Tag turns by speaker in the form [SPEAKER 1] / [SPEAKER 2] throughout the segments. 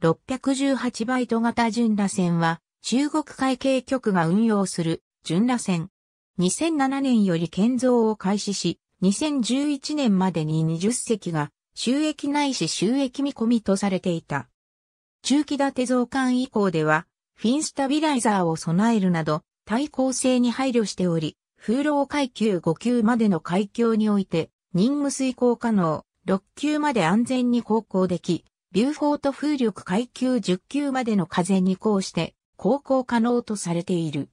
[SPEAKER 1] 618バイト型巡螺船は、中国海警局が運用する巡螺船。2007年より建造を開始し、2011年までに20隻が収益ないし収益見込みとされていた。中期建て増刊以降では、フィンスタビライザーを備えるなど、対抗性に配慮しており、風浪階級5級までの海峡において、任務遂行可能、6級まで安全に航行でき、ビューフォート風力階級10級までの風にこうして航行可能とされている。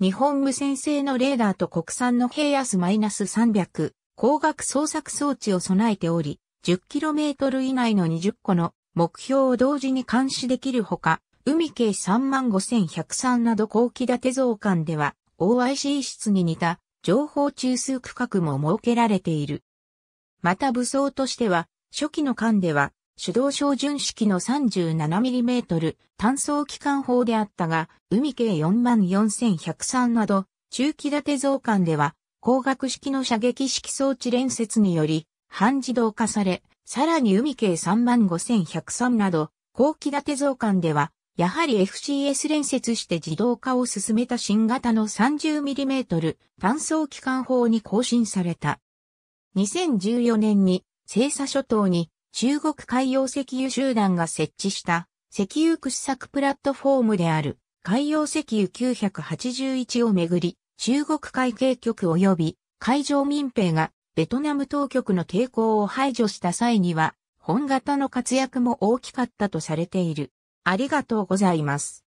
[SPEAKER 1] 日本無線製のレーダーと国産の平安マイナ -300 光学捜索装置を備えており、10km 以内の20個の目標を同時に監視できるほか、海計35103など後期立て増館では OIC 室に似た情報中枢区画も設けられている。また武装としては、初期の艦では手動照準式の 37mm 単装機関砲であったが、海系44103など、中期立て増艦では、光学式の射撃式装置連接により、半自動化され、さらに海系35103など、後期立て増艦では、やはり FCS 連接して自動化を進めた新型の 30mm 単装機関砲に更新された。2014年に、精査諸島に中国海洋石油集団が設置した石油掘削プラットフォームである海洋石油981をめぐり、中国海警局及び海上民兵がベトナム当局の抵抗を排除した際には、本型の活躍も大きかったとされている。ありがとうございます。